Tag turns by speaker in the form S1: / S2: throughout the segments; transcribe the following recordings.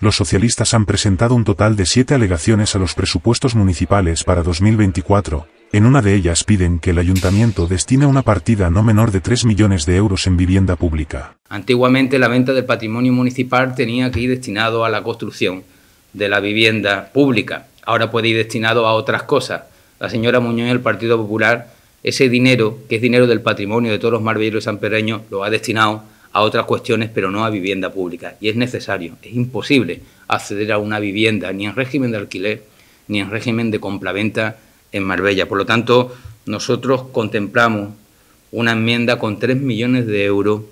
S1: los socialistas han presentado un total de siete alegaciones a los presupuestos municipales para 2024, en una de ellas piden que el ayuntamiento destine una partida no menor de 3 millones de euros en vivienda pública.
S2: Antiguamente la venta del patrimonio municipal tenía que ir destinado a la construcción de la vivienda pública, ahora puede ir destinado a otras cosas. La señora Muñoz del Partido Popular, ese dinero, que es dinero del patrimonio de todos los marbelleros sanpereños, lo ha destinado a otras cuestiones, pero no a vivienda pública. Y es necesario, es imposible acceder a una vivienda ni en régimen de alquiler ni en régimen de compraventa en Marbella. Por lo tanto, nosotros contemplamos una enmienda con 3 millones de euros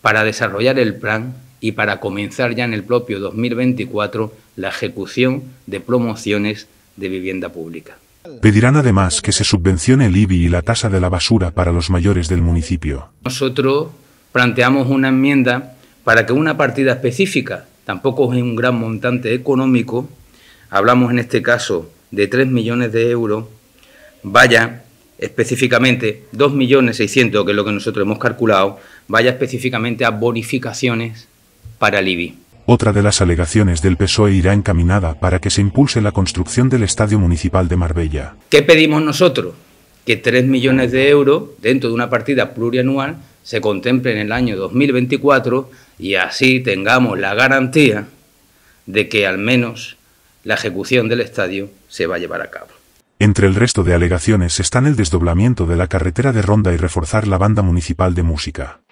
S2: para desarrollar el plan y para comenzar ya en el propio 2024 la ejecución de promociones de vivienda
S1: pública. Pedirán además que se subvencione el IBI y la tasa de la basura para los mayores del municipio.
S2: Nosotros planteamos una enmienda para que una partida específica, tampoco es un gran montante económico, hablamos en este caso de 3 millones de euros, vaya específicamente 2.600.000, que es lo que nosotros hemos calculado, vaya específicamente a bonificaciones para el
S1: Otra de las alegaciones del PSOE irá encaminada para que se impulse la construcción del Estadio Municipal de Marbella.
S2: ¿Qué pedimos nosotros? Que 3 millones de euros, dentro de una partida plurianual, se contemple en el año 2024 y así tengamos la garantía de que al menos la ejecución del estadio se va a llevar a cabo.
S1: Entre el resto de alegaciones están el desdoblamiento de la carretera de Ronda y reforzar la banda municipal de música.